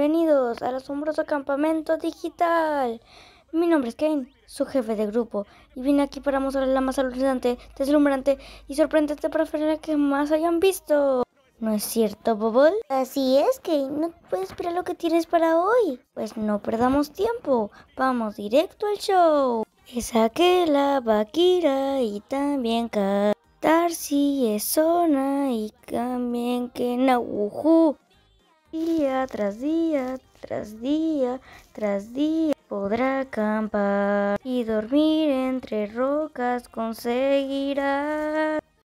bienvenidos al asombroso campamento digital. Mi nombre es Kane, su jefe de grupo, y vine aquí para mostrarles la más alucinante, deslumbrante y sorprendente a que más hayan visto. ¿No es cierto, Bobol? Así es, Kane, no puedes esperar lo que tienes para hoy. Pues no perdamos tiempo, vamos directo al show. Es aquella Bakira y también Katarsi si es Zona y también Kenahuhu. Día tras día, tras día, tras día. Podrá acampar y dormir entre rocas conseguirá.